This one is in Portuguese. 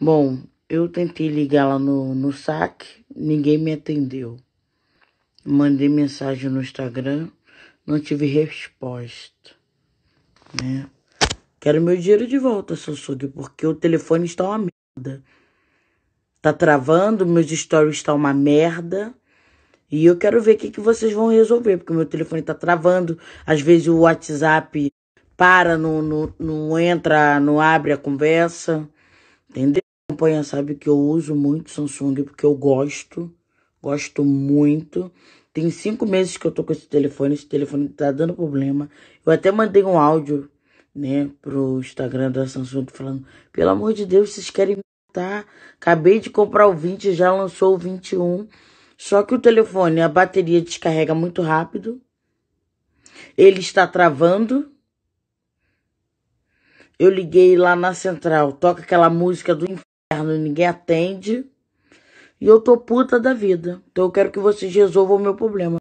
Bom, eu tentei ligar lá no, no saque, ninguém me atendeu. Mandei mensagem no Instagram, não tive resposta. Né? Quero meu dinheiro de volta, Sossugue, porque o telefone está uma merda. Tá travando, meus stories estão uma merda. E eu quero ver o que, que vocês vão resolver, porque meu telefone tá travando. Às vezes o WhatsApp para, não, não, não entra, não abre a conversa. Entendeu? acompanha sabe que eu uso muito Samsung porque eu gosto, gosto muito. Tem cinco meses que eu tô com esse telefone, esse telefone tá dando problema. Eu até mandei um áudio, né, pro Instagram da Samsung falando, pelo amor de Deus, vocês querem me matar. Acabei de comprar o 20, já lançou o 21. Só que o telefone, a bateria descarrega muito rápido. Ele está travando. Eu liguei lá na central, toca aquela música do ninguém atende. E eu tô puta da vida. Então eu quero que vocês resolvam o meu problema.